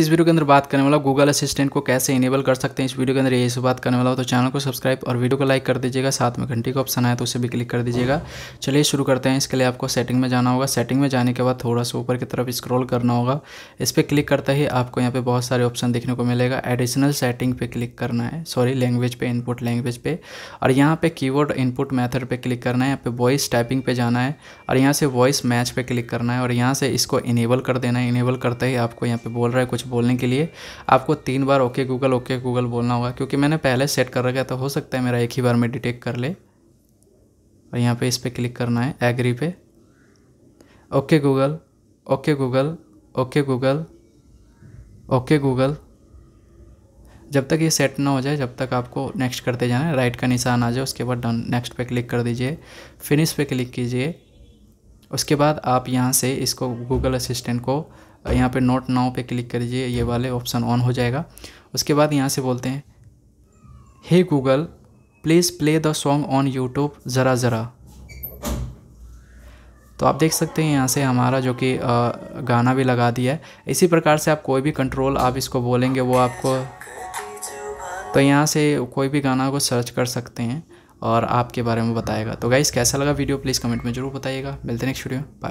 इस वीडियो के अंदर बात करने वाला गूगल असिस्टेंट को कैसे इनेबल कर सकते हैं इस वीडियो के अंदर यही से बात करने वाला हो तो चैनल को सब्सक्राइब और वीडियो को लाइक कर दीजिएगा साथ में घंटी का ऑप्शन आया तो उसे भी क्लिक कर दीजिएगा चलिए शुरू करते हैं इसके लिए आपको सेटिंग में जाना होगा सेटिंग में जाने के बाद थोड़ा सा ऊपर की तरफ स्क्रॉल करना होगा इस पर क्लिक करते ही आपको यहाँ पर बहुत सारे ऑप्शन देखने को मिलेगा एडिशनल सेटिंग पर क्लिक करना है सॉरी लैंग्वेज पर इनपुट लैंग्वेज पर और यहाँ पर की इनपुट मैथड पर क्लिक करना है यहाँ पे वॉइस टाइपिंग पर जाना है और यहाँ से वॉइस मैच पर क्लिक करना है और यहाँ से इसको इनेबल कर देना है इनेबल करते ही आपको यहाँ पर बोल रहा है कुछ बोलने के लिए आपको तीन बार ओके गूगल ओके गूगल बोलना होगा क्योंकि मैंने पहले सेट कर रखा तो हो सकता है मेरा एक ही बार में डिटेक्ट कर ले और यहाँ पे इस पर क्लिक करना है एग्री पे okay Google okay Google okay Google okay Google जब तक ये सेट ना हो जाए जब तक आपको नेक्स्ट करते जाना है राइट का निशान आ जाए उसके बाद डन नेक्स्ट पे क्लिक कर दीजिए फिनिश पे क्लिक कीजिए उसके बाद आप यहाँ से इसको गूगल असिस्टेंट को यहाँ पे नोट नाव पे क्लिक करिए ये वाले ऑप्शन ऑन हो जाएगा उसके बाद यहाँ से बोलते हैं hey Google please play the song on YouTube ज़रा ज़रा तो आप देख सकते हैं यहाँ से हमारा जो कि गाना भी लगा दिया है इसी प्रकार से आप कोई भी कंट्रोल आप इसको बोलेंगे वो आपको तो यहाँ से कोई भी गाना को सर्च कर सकते हैं और आपके बारे में बताएगा तो गाइस कैसा लगा वीडियो प्लीज़ कमेंट में ज़रूर बताइएगा मिलते नेक्स्ट वीडियो बाय